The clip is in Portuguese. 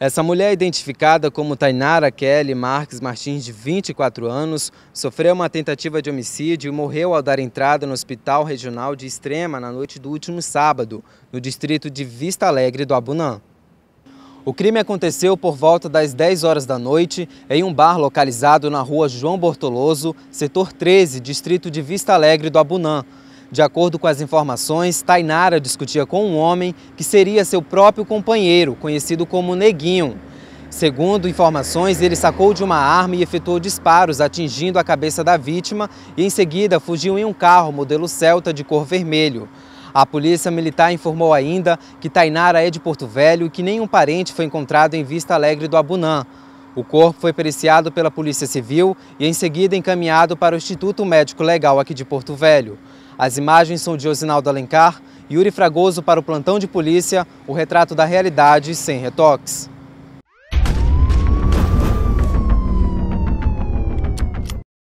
Essa mulher, identificada como Tainara Kelly Marques Martins, de 24 anos, sofreu uma tentativa de homicídio e morreu ao dar entrada no Hospital Regional de Extrema na noite do último sábado, no distrito de Vista Alegre do Abunã. O crime aconteceu por volta das 10 horas da noite em um bar localizado na rua João Bortoloso, setor 13, distrito de Vista Alegre do Abunã, de acordo com as informações, Tainara discutia com um homem que seria seu próprio companheiro, conhecido como Neguinho. Segundo informações, ele sacou de uma arma e efetuou disparos, atingindo a cabeça da vítima e em seguida fugiu em um carro modelo Celta de cor vermelho. A polícia militar informou ainda que Tainara é de Porto Velho e que nenhum parente foi encontrado em Vista Alegre do Abunã. O corpo foi periciado pela Polícia Civil e em seguida encaminhado para o Instituto Médico Legal aqui de Porto Velho. As imagens são de Osinaldo Alencar, Yuri Fragoso para o plantão de polícia, o retrato da realidade sem retoques.